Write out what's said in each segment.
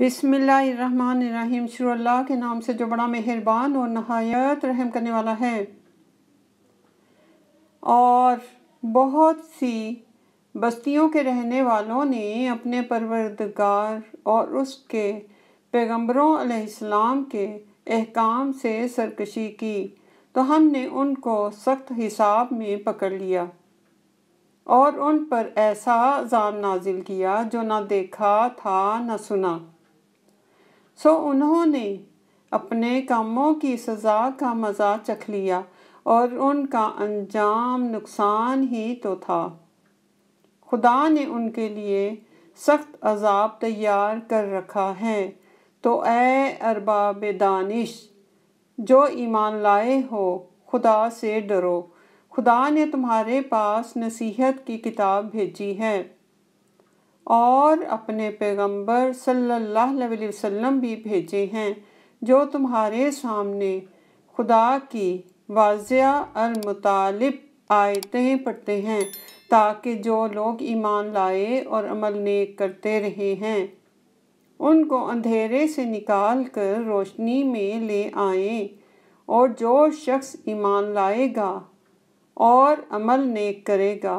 बिसमीम शुरू के नाम से जो बड़ा मेहरबान और नहायत रहम करने वाला है और बहुत सी बस्तियों के रहने वालों ने अपने परवरदगार और उसके पैगम्बरों अलैहिस्सलाम के अहकाम से सरकशी की तो हमने उनको सख्त हिसाब में पकड़ लिया और उन पर ऐसा अजाम नाजिल किया जो ना देखा था ना सुना सो उन्होंने अपने कामों की सज़ा का मज़ा चख लिया और उनका अंजाम नुकसान ही तो था खुदा ने उनके लिए सख्त अजाब तैयार कर रखा है तो ए अरबाब दानिश जो ईमान लाए हो खुदा से डरो खुदा ने तुम्हारे पास नसीहत की किताब भेजी है और अपने पैगंबर सल्लल्लाहु अलैहि वसल्लम भी भेजे हैं जो तुम्हारे सामने खुदा की वाजिया और मुतालिब आयतें पढ़ते हैं ताकि जो लोग ईमान लाए और अमल नेक करते रहे हैं उनको अंधेरे से निकाल कर रोशनी में ले आए और जो शख्स ईमान लाएगा और अमल नेक करेगा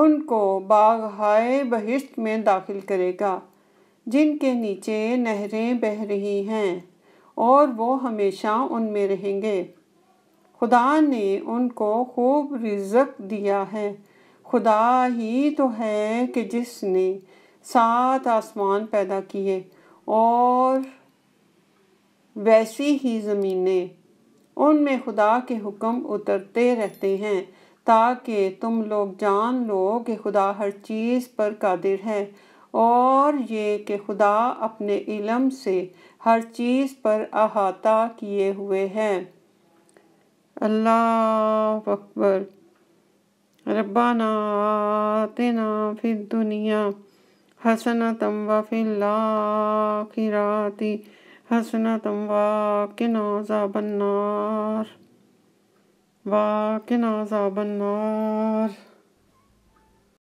उनको बाग हाय बहिश्त में दाखिल करेगा जिनके नीचे नहरें बह रही हैं और वो हमेशा उनमें रहेंगे खुदा ने उनको खूब रिजक दिया है खुदा ही तो है कि जिसने सात आसमान पैदा किए और वैसी ही ज़मीनें उनमें खुदा के हुक्म उतरते रहते हैं ताकि तुम लोग जान लो कि खुदा हर चीज़ पर कादिर है और ये कि खुदा अपने इलम से हर चीज़ पर अहाता किए हुए हैं अल्लाह अकबर रब्बाना तेना फिर दुनिया हसना तम्बा फिल्लाखिराती हसना तम्बा किनाजा बन्नार Vaken av sabben når